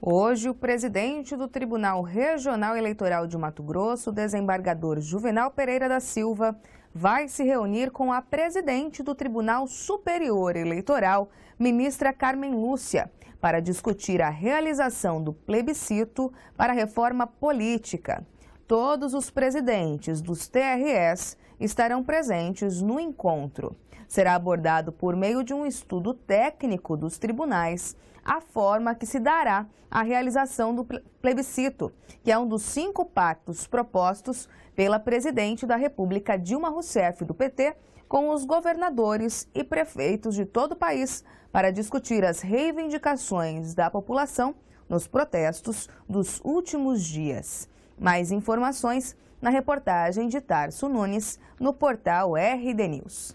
Hoje, o presidente do Tribunal Regional Eleitoral de Mato Grosso, desembargador Juvenal Pereira da Silva, vai se reunir com a presidente do Tribunal Superior Eleitoral, ministra Carmen Lúcia, para discutir a realização do plebiscito para a reforma política. Todos os presidentes dos TRS estarão presentes no encontro. Será abordado por meio de um estudo técnico dos tribunais a forma que se dará a realização do plebiscito, que é um dos cinco pactos propostos pela presidente da República Dilma Rousseff, do PT, com os governadores e prefeitos de todo o país para discutir as reivindicações da população nos protestos dos últimos dias. Mais informações na reportagem de Tarso Nunes no portal RD News.